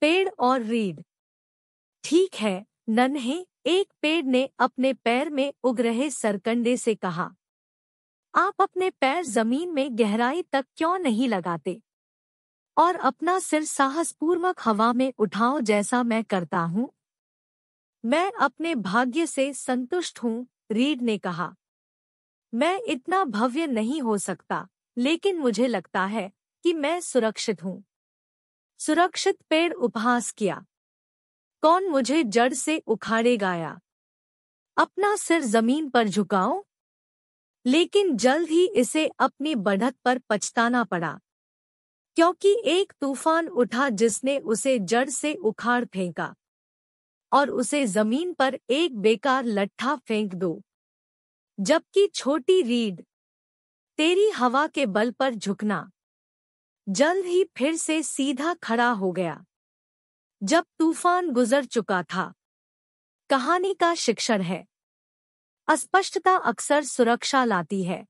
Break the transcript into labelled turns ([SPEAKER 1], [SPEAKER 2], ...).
[SPEAKER 1] पेड़ और रीढ़ ठीक है नन्हे एक पेड़ ने अपने पैर में उग रहे सरकंडे से कहा आप अपने पैर जमीन में गहराई तक क्यों नहीं लगाते और अपना सिर साहसपूर्वक हवा में उठाओ जैसा मैं करता हूँ मैं अपने भाग्य से संतुष्ट हूँ रीड ने कहा मैं इतना भव्य नहीं हो सकता लेकिन मुझे लगता है कि मैं सुरक्षित हूँ सुरक्षित पेड़ उपहास किया कौन मुझे जड़ से उखाड़े गाया अपना सिर जमीन पर झुकाओ लेकिन जल्द ही इसे अपनी बढ़त पर पछताना पड़ा क्योंकि एक तूफान उठा जिसने उसे जड़ से उखाड़ फेंका और उसे जमीन पर एक बेकार लट्ठा फेंक दो जबकि छोटी रीढ़ तेरी हवा के बल पर झुकना जल्द ही फिर से सीधा खड़ा हो गया जब तूफान गुजर चुका था कहानी का शिक्षण है अस्पष्टता अक्सर सुरक्षा लाती है